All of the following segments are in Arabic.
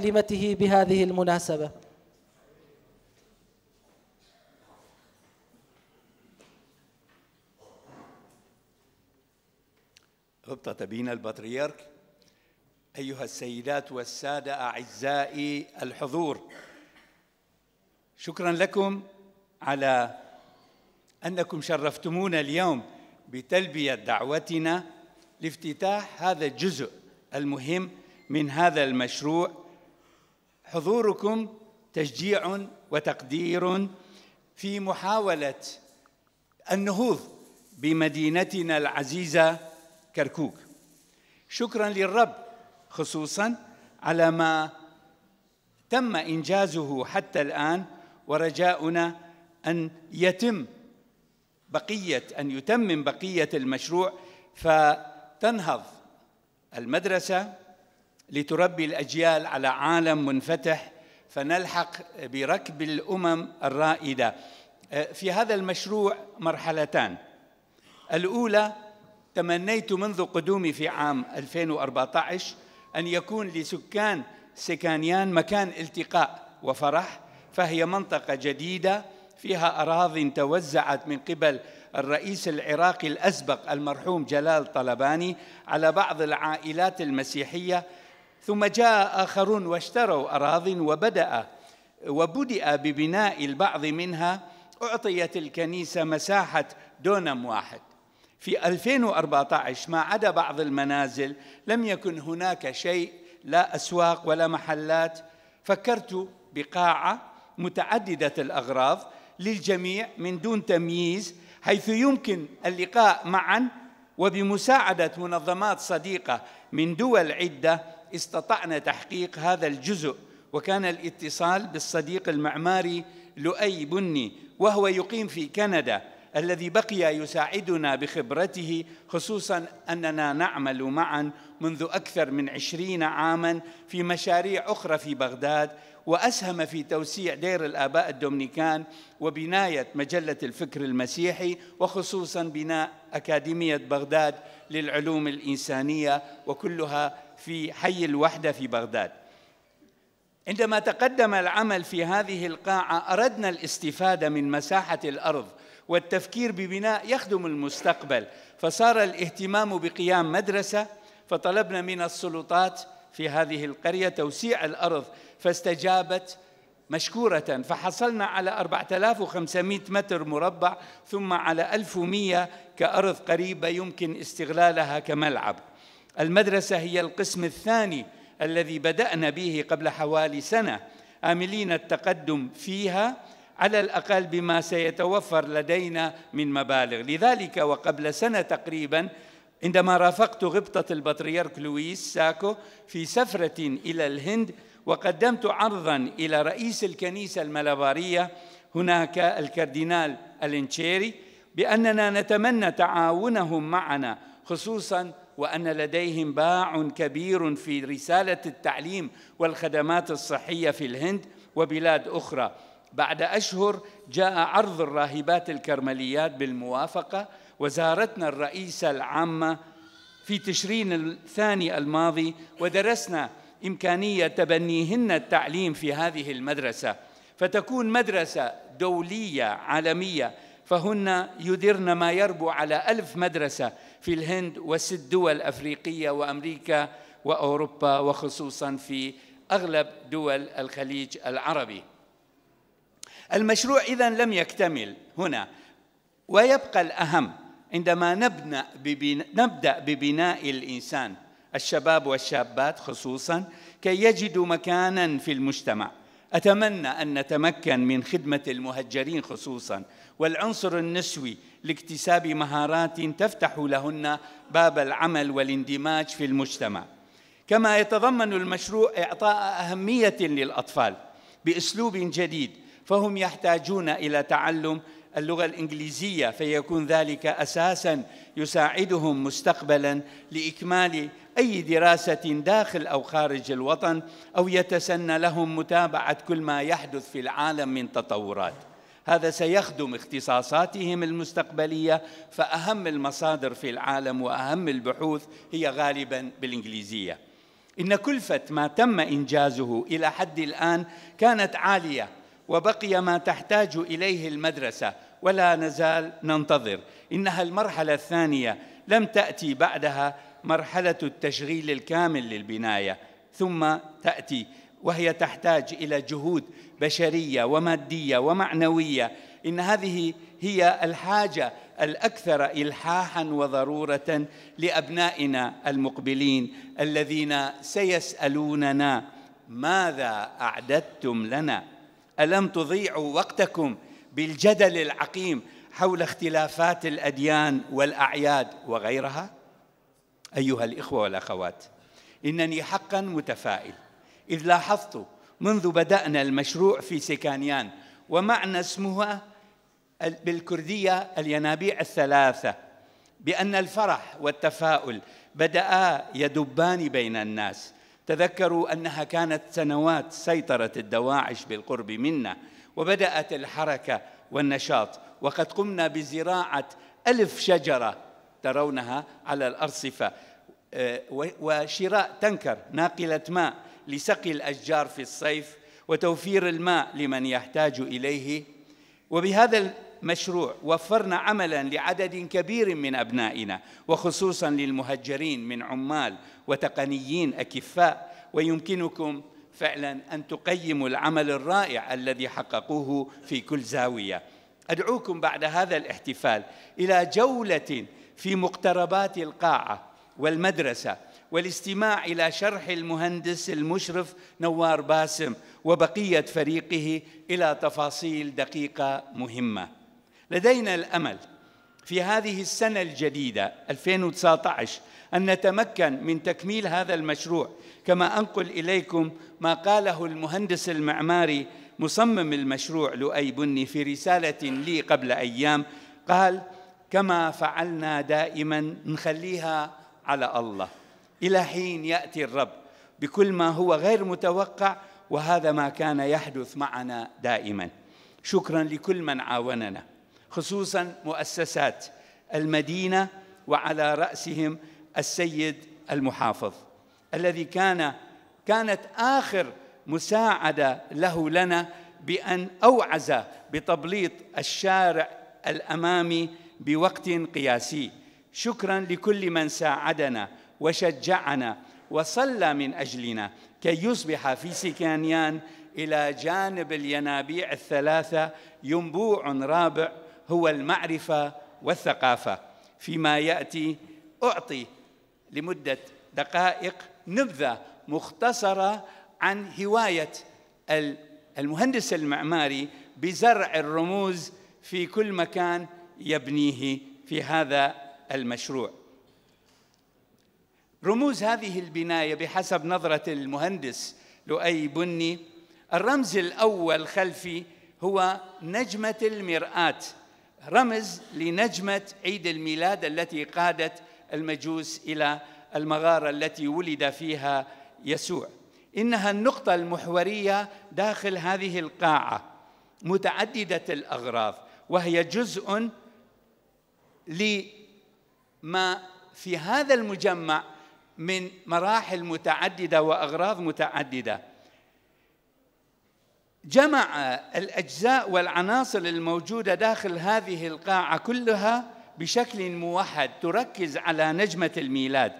كلمته بهذه المناسبة ربطة بينا البطريرك أيها السيدات والسادة أعزائي الحضور شكرا لكم على أنكم شرفتمونا اليوم بتلبية دعوتنا لافتتاح هذا الجزء المهم من هذا المشروع حضوركم تشجيع وتقدير في محاولة النهوض بمدينتنا العزيزة كركوك شكرا للرب خصوصا على ما تم إنجازه حتى الآن ورجاؤنا أن يتم بقية أن يتمم بقية المشروع فتنهض المدرسة لتربي الأجيال على عالم منفتح فنلحق بركب الأمم الرائدة أه، في هذا المشروع مرحلتان الأولى تمنيت منذ قدومي في عام 2014 أن يكون لسكان سكانيان مكان التقاء وفرح فهي منطقة جديدة فيها أراضي توزعت من قبل الرئيس العراقي الأسبق المرحوم جلال طلباني على بعض العائلات المسيحية ثم جاء آخرون واشتروا أراضٍ وبدأ وبدأ ببناء البعض منها أعطيت الكنيسة مساحة دونم واحد في 2014 ما عدا بعض المنازل لم يكن هناك شيء لا أسواق ولا محلات فكرت بقاعة متعددة الأغراض للجميع من دون تمييز حيث يمكن اللقاء معا وبمساعدة منظمات صديقة من دول عدة استطعنا تحقيق هذا الجزء وكان الاتصال بالصديق المعماري لؤي بني وهو يقيم في كندا الذي بقي يساعدنا بخبرته خصوصا أننا نعمل معا منذ أكثر من عشرين عاما في مشاريع أخرى في بغداد وأسهم في توسيع دير الآباء الدومينيكان وبناية مجلة الفكر المسيحي وخصوصا بناء أكاديمية بغداد للعلوم الإنسانية وكلها في حي الوحدة في بغداد عندما تقدم العمل في هذه القاعة أردنا الاستفادة من مساحة الأرض والتفكير ببناء يخدم المستقبل فصار الاهتمام بقيام مدرسة فطلبنا من السلطات في هذه القرية توسيع الأرض فاستجابت مشكورة فحصلنا على 4500 متر مربع ثم على 1100 كأرض قريبة يمكن استغلالها كملعب المدرسة هي القسم الثاني الذي بدأنا به قبل حوالي سنة آملين التقدم فيها على الأقل بما سيتوفر لدينا من مبالغ لذلك وقبل سنة تقريباً عندما رافقت غبطة البطريرك لويس ساكو في سفرة إلى الهند وقدمت عرضاً إلى رئيس الكنيسة الملابارية هناك الكاردينال الانشيري بأننا نتمنى تعاونهم معنا خصوصاً وأن لديهم باع كبير في رسالة التعليم والخدمات الصحية في الهند وبلاد أخرى بعد أشهر جاء عرض الراهبات الكرمليات بالموافقة وزارتنا الرئيسة العامة في تشرين الثاني الماضي ودرسنا إمكانية تبنيهن التعليم في هذه المدرسة فتكون مدرسة دولية عالمية فهن يديرن ما يربو على ألف مدرسة في الهند وست دول أفريقية وأمريكا وأوروبا وخصوصا في أغلب دول الخليج العربي المشروع إذا لم يكتمل هنا ويبقى الأهم عندما نبدأ ببناء الإنسان الشباب والشابات خصوصا كي يجدوا مكانا في المجتمع أتمنى أن نتمكن من خدمة المهجرين خصوصا والعنصر النسوي لاكتساب مهارات تفتح لهن باب العمل والاندماج في المجتمع كما يتضمن المشروع إعطاء أهمية للأطفال بأسلوب جديد فهم يحتاجون إلى تعلم اللغة الإنجليزية فيكون ذلك أساساً يساعدهم مستقبلاً لإكمال أي دراسة داخل أو خارج الوطن أو يتسنى لهم متابعة كل ما يحدث في العالم من تطورات هذا سيخدم اختصاصاتهم المستقبلية فأهم المصادر في العالم وأهم البحوث هي غالباً بالإنجليزية إن كلفة ما تم إنجازه إلى حد الآن كانت عالية وبقي ما تحتاج إليه المدرسة ولا نزال ننتظر إنها المرحلة الثانية لم تأتي بعدها مرحلة التشغيل الكامل للبناية ثم تأتي وهي تحتاج إلى جهود بشرية ومادية ومعنوية إن هذه هي الحاجة الأكثر إلحاحا وضرورة لأبنائنا المقبلين الذين سيسألوننا ماذا أعددتم لنا ألم تضيعوا وقتكم بالجدل العقيم حول اختلافات الأديان والأعياد وغيرها؟ أيها الإخوة والأخوات إنني حقا متفائل إذ لاحظت منذ بدأنا المشروع في سكانيان ومعنى اسمها بالكردية الينابيع الثلاثة بأن الفرح والتفاؤل بدأ يدبان بين الناس تذكروا أنها كانت سنوات سيطرة الدواعش بالقرب منا وبدأت الحركة والنشاط وقد قمنا بزراعة ألف شجرة ترونها على الأرصفة آه، وشراء تنكر ناقلة ماء لسقي الأشجار في الصيف وتوفير الماء لمن يحتاج إليه وبهذا مشروع وفرنا عملا لعدد كبير من أبنائنا وخصوصا للمهجرين من عمال وتقنيين أكفاء ويمكنكم فعلا أن تقيموا العمل الرائع الذي حققوه في كل زاوية أدعوكم بعد هذا الاحتفال إلى جولة في مقتربات القاعة والمدرسة والاستماع إلى شرح المهندس المشرف نوار باسم وبقية فريقه إلى تفاصيل دقيقة مهمة لدينا الأمل في هذه السنة الجديدة 2019 أن نتمكن من تكميل هذا المشروع كما أنقل إليكم ما قاله المهندس المعماري مصمم المشروع لؤي بني في رسالة لي قبل أيام قال كما فعلنا دائما نخليها على الله إلى حين يأتي الرب بكل ما هو غير متوقع وهذا ما كان يحدث معنا دائما شكرا لكل من عاوننا خصوصا مؤسسات المدينه وعلى راسهم السيد المحافظ الذي كان كانت اخر مساعده له لنا بان اوعز بتبليط الشارع الامامي بوقت قياسي شكرا لكل من ساعدنا وشجعنا وصلى من اجلنا كي يصبح في سكانيان الى جانب الينابيع الثلاثه ينبوع رابع هو المعرفة والثقافة فيما يأتي أعطي لمدة دقائق نبذة مختصرة عن هواية المهندس المعماري بزرع الرموز في كل مكان يبنيه في هذا المشروع رموز هذه البناية بحسب نظرة المهندس لؤي بني الرمز الأول خلفي هو نجمة المرآة رمز لنجمة عيد الميلاد التي قادت المجوس إلى المغارة التي ولد فيها يسوع إنها النقطة المحورية داخل هذه القاعة متعددة الأغراض وهي جزء لما في هذا المجمع من مراحل متعددة وأغراض متعددة جمع الأجزاء والعناصر الموجودة داخل هذه القاعة كلها بشكل موحد تركز على نجمة الميلاد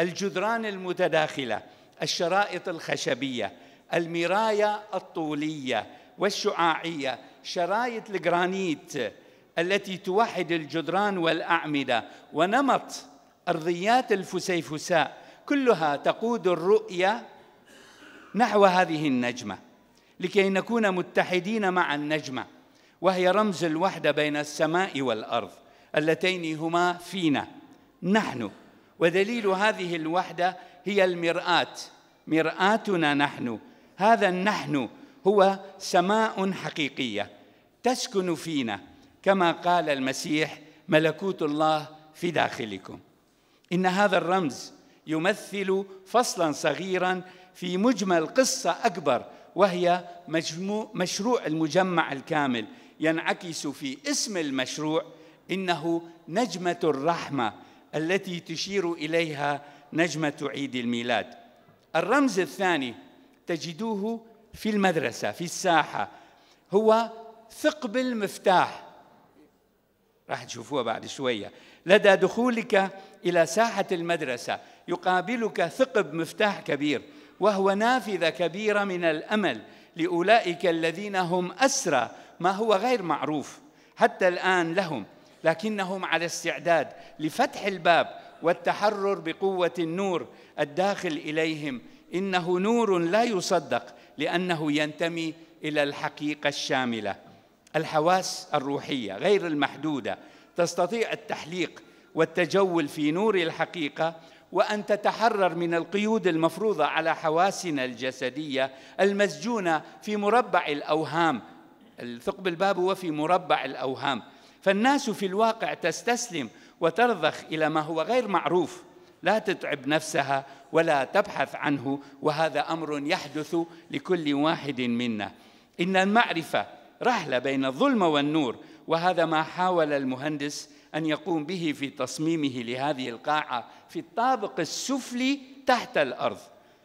الجدران المتداخلة الشرائط الخشبية المراية الطولية والشعاعية شرايط الجرانيت التي توحد الجدران والأعمدة ونمط أرضيات الفسيفساء كلها تقود الرؤية نحو هذه النجمه لكي نكون متحدين مع النجمه وهي رمز الوحده بين السماء والارض اللتين هما فينا نحن ودليل هذه الوحده هي المراه مراتنا نحن هذا النحن هو سماء حقيقيه تسكن فينا كما قال المسيح ملكوت الله في داخلكم ان هذا الرمز يمثل فصلا صغيرا في مجمل قصه اكبر وهي مشروع المجمع الكامل ينعكس في اسم المشروع انه نجمه الرحمه التي تشير اليها نجمه عيد الميلاد الرمز الثاني تجدوه في المدرسه في الساحه هو ثقب المفتاح راح تشوفوها بعد شويه لدى دخولك الى ساحه المدرسه يقابلك ثقب مفتاح كبير وهو نافذة كبيرة من الأمل لأولئك الذين هم أسرى ما هو غير معروف حتى الآن لهم لكنهم على استعداد لفتح الباب والتحرر بقوة النور الداخل إليهم إنه نور لا يصدق لأنه ينتمي إلى الحقيقة الشاملة الحواس الروحية غير المحدودة تستطيع التحليق والتجول في نور الحقيقة وأن تتحرر من القيود المفروضة على حواسنا الجسدية المسجونة في مربع الأوهام الثقب الباب هو في مربع الأوهام فالناس في الواقع تستسلم وترضخ إلى ما هو غير معروف لا تتعب نفسها ولا تبحث عنه وهذا أمر يحدث لكل واحد منا إن المعرفة رحلة بين الظلمة والنور وهذا ما حاول المهندس أن يقوم به في تصميمه لهذه القاعة في الطابق السفلي تحت الأرض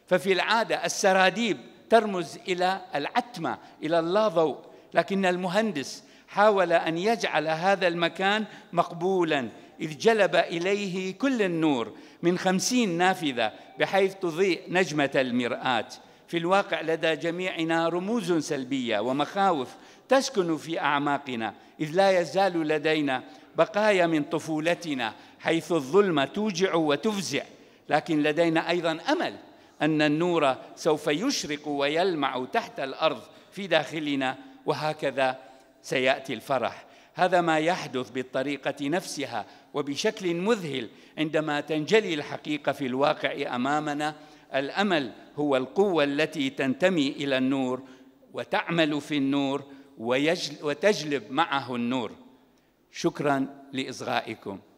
ففي العادة السراديب ترمز إلى العتمة إلى اللاضوء لكن المهندس حاول أن يجعل هذا المكان مقبولاً إذ جلب إليه كل النور من خمسين نافذة بحيث تضيء نجمة المرآة في الواقع لدى جميعنا رموز سلبية ومخاوف تسكن في أعماقنا إذ لا يزال لدينا بقايا من طفولتنا حيث الظلمة توجع وتفزع لكن لدينا أيضا أمل أن النور سوف يشرق ويلمع تحت الأرض في داخلنا وهكذا سيأتي الفرح هذا ما يحدث بالطريقة نفسها وبشكل مذهل عندما تنجلي الحقيقة في الواقع أمامنا الامل هو القوه التي تنتمي الى النور وتعمل في النور وتجلب معه النور شكرا لاصغائكم